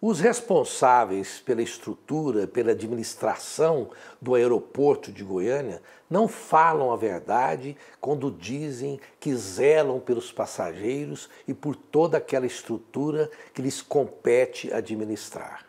Os responsáveis pela estrutura, pela administração do aeroporto de Goiânia não falam a verdade quando dizem que zelam pelos passageiros e por toda aquela estrutura que lhes compete administrar.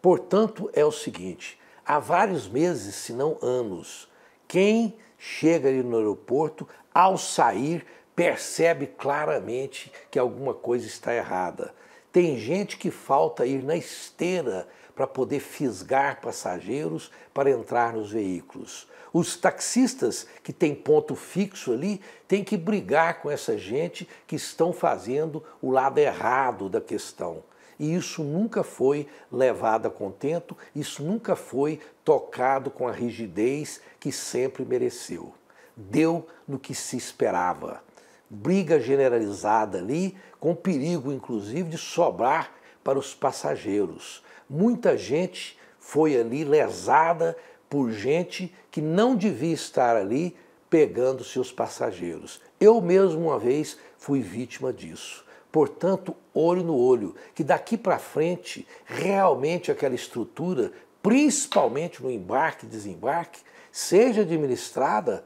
Portanto, é o seguinte: há vários meses, se não anos, quem chega ali no aeroporto, ao sair, percebe claramente que alguma coisa está errada tem gente que falta ir na esteira para poder fisgar passageiros para entrar nos veículos. Os taxistas que têm ponto fixo ali têm que brigar com essa gente que estão fazendo o lado errado da questão. E isso nunca foi levado a contento, isso nunca foi tocado com a rigidez que sempre mereceu. Deu no que se esperava briga generalizada ali, com perigo inclusive de sobrar para os passageiros. Muita gente foi ali lesada por gente que não devia estar ali pegando seus passageiros. Eu mesmo uma vez fui vítima disso. Portanto, olho no olho, que daqui para frente realmente aquela estrutura, principalmente no embarque e desembarque, seja administrada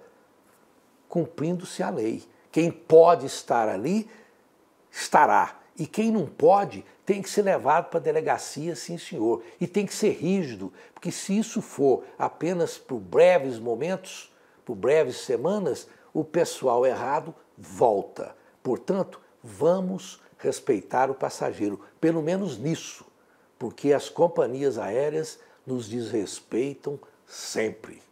cumprindo-se a lei. Quem pode estar ali, estará. E quem não pode, tem que ser levado para a delegacia, sim senhor. E tem que ser rígido, porque se isso for apenas por breves momentos, por breves semanas, o pessoal errado volta. Portanto, vamos respeitar o passageiro, pelo menos nisso, porque as companhias aéreas nos desrespeitam sempre.